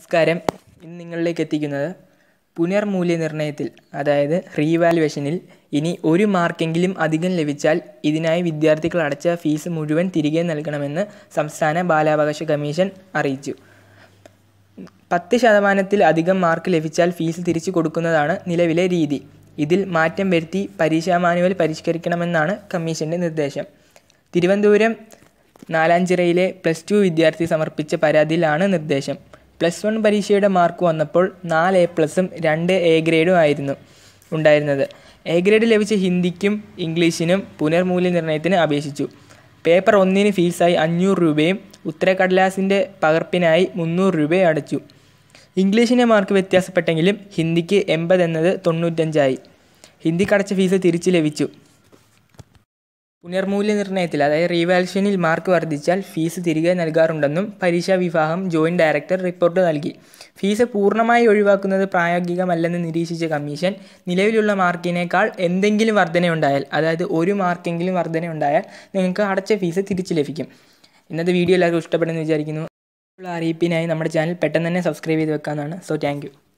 നമസ്കാരം ഇന്ന് നിങ്ങളിലേക്ക് എത്തിക്കുന്നത് പുനർമൂല്യനിർണ്ണയത്തിൽ അതായത് റീവാലുവേഷനിൽ ഇനി ഒരു മാർക്കെങ്കിലും അധികം ലഭിച്ചാൽ ഇതിനായി വിദ്യാർത്ഥികൾ അടച്ച ഫീസ് മുഴുവൻ തിരികെ നൽകണമെന്ന് സംസ്ഥാന ബാലാവകാശ കമ്മീഷൻ അറിയിച്ചു പത്ത് ശതമാനത്തിൽ അധികം മാർക്ക് ലഭിച്ചാൽ ഫീസ് തിരിച്ചു കൊടുക്കുന്നതാണ് നിലവിലെ രീതി ഇതിൽ മാറ്റം വരുത്തി പരീക്ഷാ മാനുവൽ പരിഷ്കരിക്കണമെന്നാണ് കമ്മീഷൻ്റെ നിർദ്ദേശം തിരുവനന്തപുരം നാലാഞ്ചിറയിലെ പ്ലസ് ടു വിദ്യാർത്ഥി സമർപ്പിച്ച പരാതിയിലാണ് നിർദ്ദേശം പ്ലസ് വൺ പരീക്ഷയുടെ മാർക്ക് വന്നപ്പോൾ നാല് എ പ്ലസും രണ്ട് എ ഗ്രേഡും ആയിരുന്നു ഉണ്ടായിരുന്നത് എ ഗ്രേഡ് ലഭിച്ച ഹിന്ദിക്കും ഇംഗ്ലീഷിനും പുനർമൂല്യനിർണ്ണയത്തിന് അപേക്ഷിച്ചു പേപ്പർ ഒന്നിന് ഫീസായി അഞ്ഞൂറ് രൂപയും ഉത്തരക്കടലാസിൻ്റെ പകർപ്പിനായി മുന്നൂറ് രൂപയും അടച്ചു ഇംഗ്ലീഷിൻ്റെ മാർക്ക് വ്യത്യാസപ്പെട്ടെങ്കിലും ഹിന്ദിക്ക് എൺപത് എന്നത് തൊണ്ണൂറ്റഞ്ചായി ഹിന്ദിക്കടച്ച ഫീസ് തിരിച്ചു ലഭിച്ചു പുനർമൂല്യനിർണ്ണയത്തിൽ അതായത് റീവാലുവേഷനിൽ മാർക്ക് വർദ്ധിച്ചാൽ ഫീസ് തിരികെ നൽകാറുണ്ടെന്നും പരീക്ഷാ വിഭാഗം ജോയിൻറ്റ് ഡയറക്ടർ റിപ്പോർട്ട് നൽകി ഫീസ് പൂർണ്ണമായി ഒഴിവാക്കുന്നത് പ്രായോഗികമല്ലെന്ന് നിരീക്ഷിച്ച കമ്മീഷൻ നിലവിലുള്ള മാർക്കിനേക്കാൾ എന്തെങ്കിലും വർധനയുണ്ടായാൽ അതായത് ഒരു മാർക്കെങ്കിലും വർധനയുണ്ടായാൽ നിങ്ങൾക്ക് അടച്ച ഫീസ് തിരിച്ചു ലഭിക്കും ഇന്നത്തെ വീഡിയോ എല്ലാവർക്കും ഇഷ്ടപ്പെടുന്നു വിചാരിക്കുന്നു അറിയിപ്പിനായി നമ്മുടെ ചാനൽ പെട്ടെന്ന് തന്നെ സബ്സ്ക്രൈബ് ചെയ്ത് വെക്കാമെന്നാണ് സോ താങ്ക്